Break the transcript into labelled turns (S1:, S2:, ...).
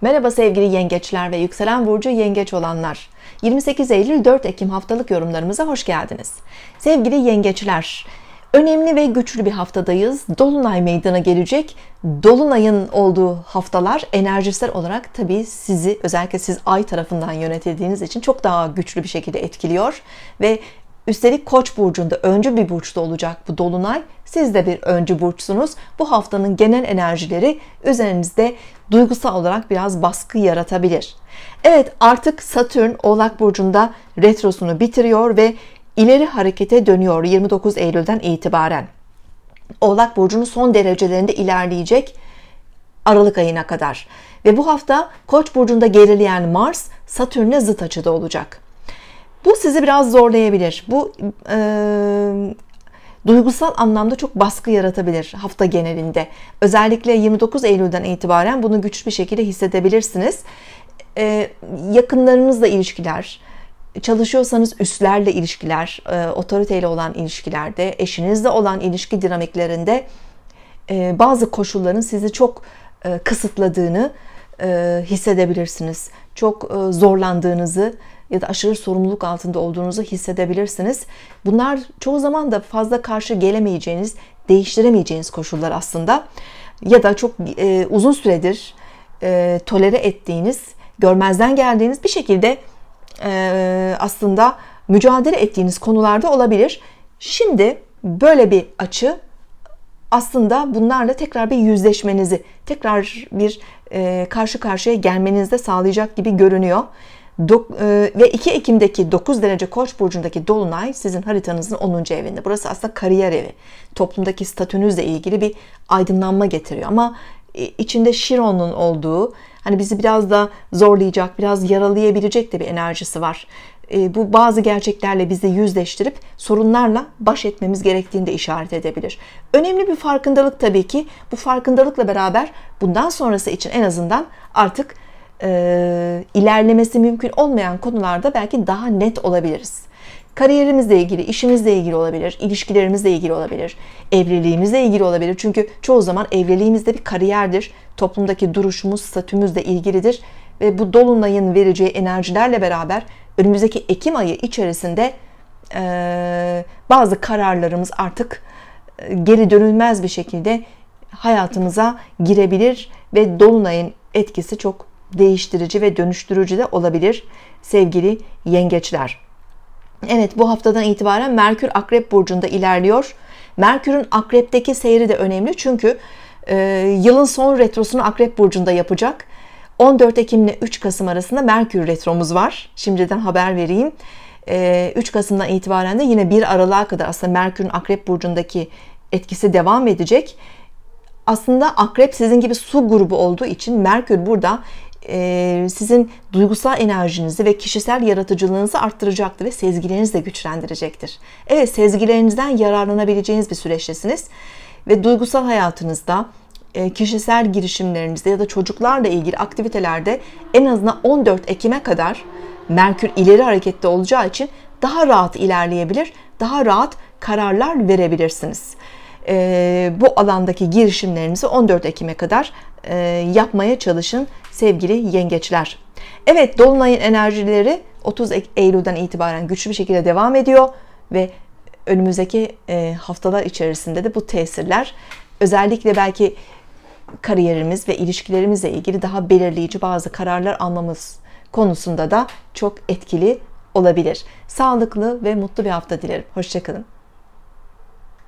S1: Merhaba sevgili yengeçler ve yükselen burcu yengeç olanlar. 28 Eylül 4 Ekim haftalık yorumlarımıza hoş geldiniz. Sevgili yengeçler, önemli ve güçlü bir haftadayız. Dolunay meydana gelecek. Dolunay'ın olduğu haftalar enerjisel olarak tabii sizi özellikle siz ay tarafından yönetildiğiniz için çok daha güçlü bir şekilde etkiliyor ve Üstelik Koç burcunda öncü bir burçta olacak bu dolunay. Siz de bir öncü burçsunuz. Bu haftanın genel enerjileri üzerinizde duygusal olarak biraz baskı yaratabilir. Evet, artık Satürn Oğlak burcunda retrosunu bitiriyor ve ileri harekete dönüyor 29 Eylül'den itibaren. Oğlak burcunun son derecelerinde ilerleyecek Aralık ayına kadar. Ve bu hafta Koç burcunda gerileyen Mars Satürn'e zıt açıda olacak. Bu sizi biraz zorlayabilir. Bu e, duygusal anlamda çok baskı yaratabilir hafta genelinde. Özellikle 29 Eylül'den itibaren bunu güçlü bir şekilde hissedebilirsiniz. E, yakınlarınızla ilişkiler, çalışıyorsanız üstlerle ilişkiler, e, otoriteyle olan ilişkilerde, eşinizle olan ilişki dinamiklerinde e, bazı koşulların sizi çok e, kısıtladığını e, hissedebilirsiniz. Çok e, zorlandığınızı ya da aşırı sorumluluk altında olduğunuzu hissedebilirsiniz. Bunlar çoğu zaman da fazla karşı gelemeyeceğiniz, değiştiremeyeceğiniz koşullar aslında. Ya da çok e, uzun süredir e, tolere ettiğiniz, görmezden geldiğiniz bir şekilde e, aslında mücadele ettiğiniz konularda olabilir. Şimdi böyle bir açı aslında bunlarla tekrar bir yüzleşmenizi, tekrar bir e, karşı karşıya gelmenizi de sağlayacak gibi görünüyor. E, ve 2 Ekim'deki 9 derece Koç burcundaki dolunay sizin haritanızın 10. evinde. Burası aslında kariyer evi. Toplumdaki statünüzle ilgili bir aydınlanma getiriyor ama e, içinde Şiron'un olduğu, hani bizi biraz da zorlayacak, biraz yaralayabilecek de bir enerjisi var. E, bu bazı gerçeklerle bizi yüzleştirip sorunlarla baş etmemiz gerektiğini de işaret edebilir. Önemli bir farkındalık tabii ki. Bu farkındalıkla beraber bundan sonrası için en azından artık e, ilerlemesi mümkün olmayan konularda belki daha net olabiliriz. Kariyerimizle ilgili, işimizle ilgili olabilir, ilişkilerimizle ilgili olabilir, evliliğimizle ilgili olabilir. Çünkü çoğu zaman evliliğimiz de bir kariyerdir. Toplumdaki duruşumuz, statümüzle ilgilidir. Ve bu dolunayın vereceği enerjilerle beraber önümüzdeki Ekim ayı içerisinde e, bazı kararlarımız artık e, geri dönülmez bir şekilde hayatımıza girebilir ve dolunayın etkisi çok değiştirici ve dönüştürücü de olabilir sevgili yengeçler. Evet bu haftadan itibaren Merkür Akrep Burcu'nda ilerliyor. Merkür'ün Akrep'teki seyri de önemli çünkü e, yılın son retrosunu Akrep Burcu'nda yapacak. 14 Ekim ile 3 Kasım arasında Merkür retromuz var. Şimdiden haber vereyim. 3 e, Kasım'dan itibaren de yine 1 Aralık'a kadar aslında Merkür'ün Akrep Burcu'ndaki etkisi devam edecek. Aslında Akrep sizin gibi su grubu olduğu için Merkür burada sizin duygusal enerjinizi ve kişisel yaratıcılığınızı arttıracaktır ve sezgilerinizi de güçlendirecektir. Evet sezgilerinizden yararlanabileceğiniz bir süreçtesiniz ve duygusal hayatınızda kişisel girişimlerinizde ya da çocuklarla ilgili aktivitelerde en azından 14 Ekim'e kadar Merkür ileri harekette olacağı için daha rahat ilerleyebilir, daha rahat kararlar verebilirsiniz. bu alandaki girişimlerinizi 14 Ekim'e kadar yapmaya çalışın sevgili yengeçler. Evet dolunayın enerjileri 30 Eylül'den itibaren güçlü bir şekilde devam ediyor ve önümüzdeki e, haftalar içerisinde de bu tesirler özellikle belki kariyerimiz ve ilişkilerimizle ilgili daha belirleyici bazı kararlar almamız konusunda da çok etkili olabilir. Sağlıklı ve mutlu bir hafta dilerim. Hoşçakalın.